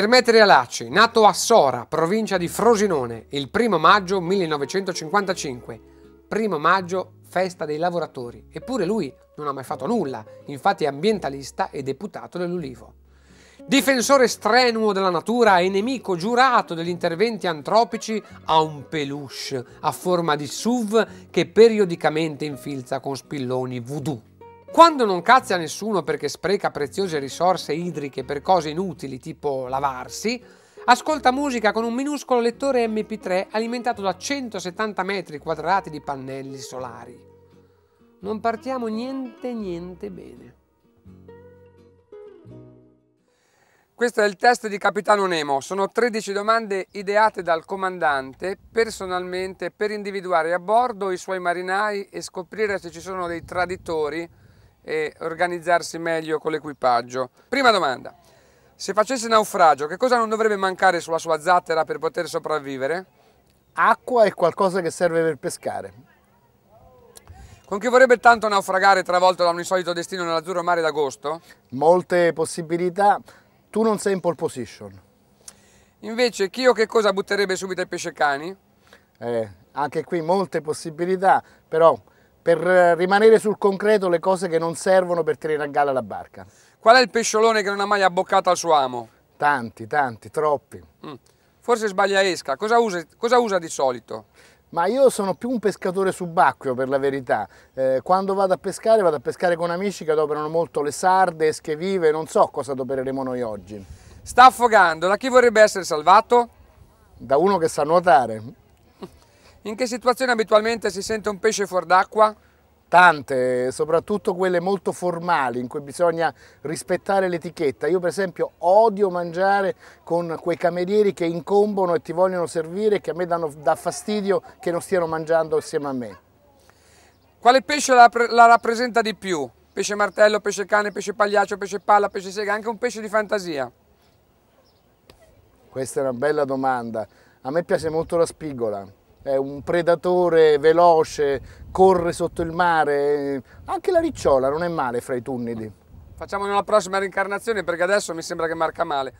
Ermetrio Lacci, nato a Sora, provincia di Frosinone, il 1 maggio 1955. Primo maggio, festa dei lavoratori. Eppure lui non ha mai fatto nulla, infatti è ambientalista e deputato dell'Ulivo. Difensore strenuo della natura e nemico giurato degli interventi antropici, ha un peluche a forma di SUV che periodicamente infilza con spilloni voodoo. Quando non cazza nessuno perché spreca preziose risorse idriche per cose inutili tipo lavarsi, ascolta musica con un minuscolo lettore MP3 alimentato da 170 metri quadrati di pannelli solari. Non partiamo niente niente bene. Questo è il test di Capitano Nemo, sono 13 domande ideate dal comandante personalmente per individuare a bordo i suoi marinai e scoprire se ci sono dei traditori e organizzarsi meglio con l'equipaggio. Prima domanda, se facesse naufragio che cosa non dovrebbe mancare sulla sua zattera per poter sopravvivere? Acqua e qualcosa che serve per pescare. Con chi vorrebbe tanto naufragare travolto da un insolito destino nell'azzurro mare d'agosto? Molte possibilità, tu non sei in pole position. Invece chi o che cosa butterebbe subito ai pesce cani? Eh, anche qui molte possibilità, però per eh, rimanere sul concreto le cose che non servono per tenere a galla la barca. Qual è il pesciolone che non ha mai abboccato al suo amo? Tanti, tanti, troppi. Mm. Forse sbaglia esca. Cosa usa, cosa usa, di solito? Ma io sono più un pescatore subacqueo per la verità. Eh, quando vado a pescare vado a pescare con amici che adoperano molto le sarde, esche vive, non so cosa adopereremo noi oggi. Sta affogando, da chi vorrebbe essere salvato? Da uno che sa nuotare. In che situazione abitualmente si sente un pesce fuor d'acqua? Tante, soprattutto quelle molto formali in cui bisogna rispettare l'etichetta. Io per esempio odio mangiare con quei camerieri che incombono e ti vogliono servire che a me danno, dà fastidio che non stiano mangiando assieme a me. Quale pesce la, la rappresenta di più? Pesce martello, pesce cane, pesce pagliaccio, pesce palla, pesce sega, anche un pesce di fantasia? Questa è una bella domanda. A me piace molto la spigola è un predatore veloce, corre sotto il mare, anche la ricciola non è male fra i tunnidi. Facciamone una prossima rincarnazione perché adesso mi sembra che marca male.